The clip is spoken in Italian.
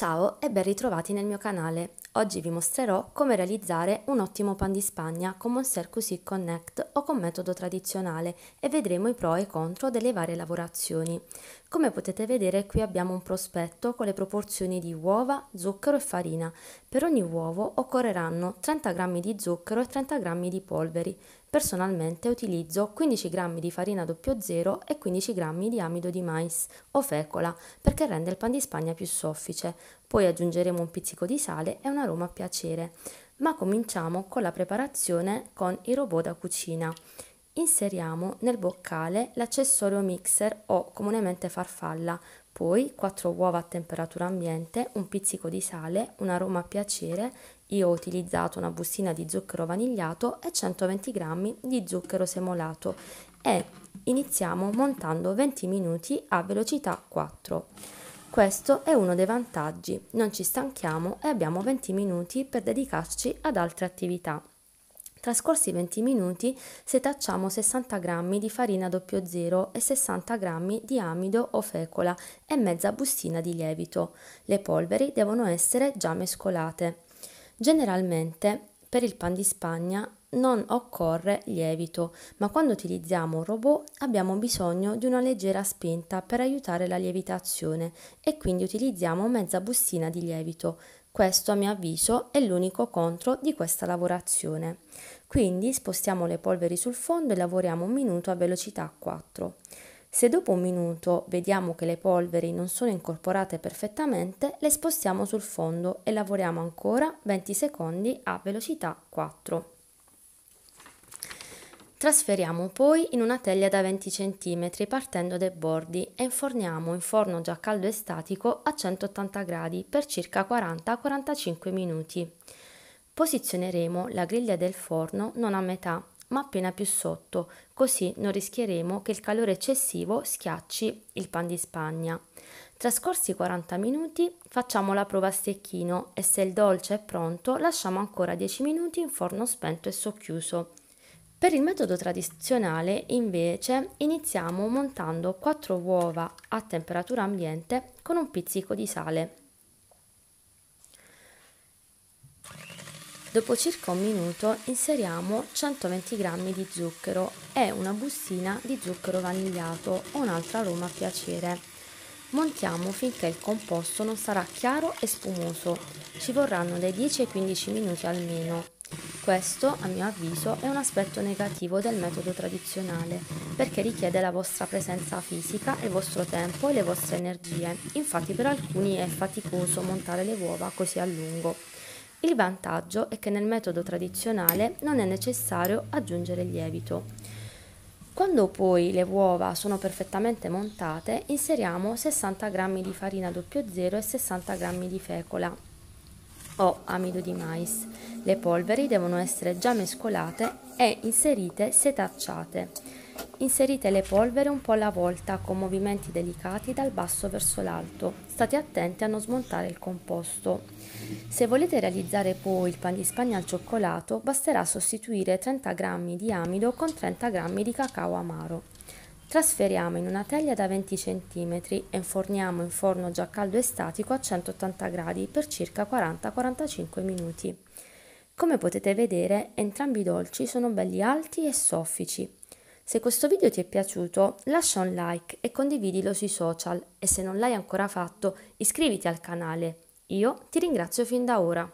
Ciao e ben ritrovati nel mio canale. Oggi vi mostrerò come realizzare un ottimo pan di spagna con Monster Cusy Connect o con metodo tradizionale e vedremo i pro e i contro delle varie lavorazioni. Come potete vedere qui abbiamo un prospetto con le proporzioni di uova, zucchero e farina. Per ogni uovo occorreranno 30 g di zucchero e 30 g di polveri. Personalmente utilizzo 15 g di farina 00 e 15 g di amido di mais o fecola perché rende il pan di spagna più soffice poi aggiungeremo un pizzico di sale e un aroma a piacere. Ma cominciamo con la preparazione con i robot da cucina. Inseriamo nel boccale l'accessorio mixer o comunemente farfalla, poi 4 uova a temperatura ambiente, un pizzico di sale, un aroma a piacere, io ho utilizzato una bustina di zucchero vanigliato e 120 g di zucchero semolato e iniziamo montando 20 minuti a velocità 4. Questo è uno dei vantaggi, non ci stanchiamo e abbiamo 20 minuti per dedicarci ad altre attività. Trascorsi 20 minuti setacciamo 60 g di farina 00 e 60 g di amido o fecola e mezza bustina di lievito. Le polveri devono essere già mescolate. Generalmente per il pan di Spagna non occorre lievito, ma quando utilizziamo un robot abbiamo bisogno di una leggera spinta per aiutare la lievitazione e quindi utilizziamo mezza bustina di lievito. Questo a mio avviso è l'unico contro di questa lavorazione. Quindi spostiamo le polveri sul fondo e lavoriamo un minuto a velocità 4. Se dopo un minuto vediamo che le polveri non sono incorporate perfettamente, le spostiamo sul fondo e lavoriamo ancora 20 secondi a velocità 4. Trasferiamo poi in una teglia da 20 cm partendo dai bordi e inforniamo in forno già caldo e statico a 180 gradi per circa 40-45 minuti. Posizioneremo la griglia del forno non a metà, ma appena più sotto, così non rischieremo che il calore eccessivo schiacci il pan di spagna. Trascorsi 40 minuti facciamo la prova a stecchino e se il dolce è pronto lasciamo ancora 10 minuti in forno spento e socchiuso. Per il metodo tradizionale invece iniziamo montando 4 uova a temperatura ambiente con un pizzico di sale. Dopo circa un minuto inseriamo 120 g di zucchero e una bustina di zucchero vanigliato o un'altra aroma a piacere. Montiamo finché il composto non sarà chiaro e spumoso, ci vorranno dai 10 ai 15 minuti almeno. Questo, a mio avviso, è un aspetto negativo del metodo tradizionale, perché richiede la vostra presenza fisica, il vostro tempo e le vostre energie. Infatti per alcuni è faticoso montare le uova così a lungo. Il vantaggio è che nel metodo tradizionale non è necessario aggiungere lievito. Quando poi le uova sono perfettamente montate, inseriamo 60 g di farina 00 e 60 g di fecola o amido di mais. Le polveri devono essere già mescolate e inserite setacciate. Inserite le polvere un po' alla volta con movimenti delicati dal basso verso l'alto. State attenti a non smontare il composto. Se volete realizzare poi il pan di spagna al cioccolato, basterà sostituire 30 g di amido con 30 g di cacao amaro. Trasferiamo in una teglia da 20 cm e inforniamo in forno già caldo e statico a 180 gradi per circa 40-45 minuti. Come potete vedere, entrambi i dolci sono belli alti e soffici. Se questo video ti è piaciuto, lascia un like e condividilo sui social e se non l'hai ancora fatto, iscriviti al canale. Io ti ringrazio fin da ora.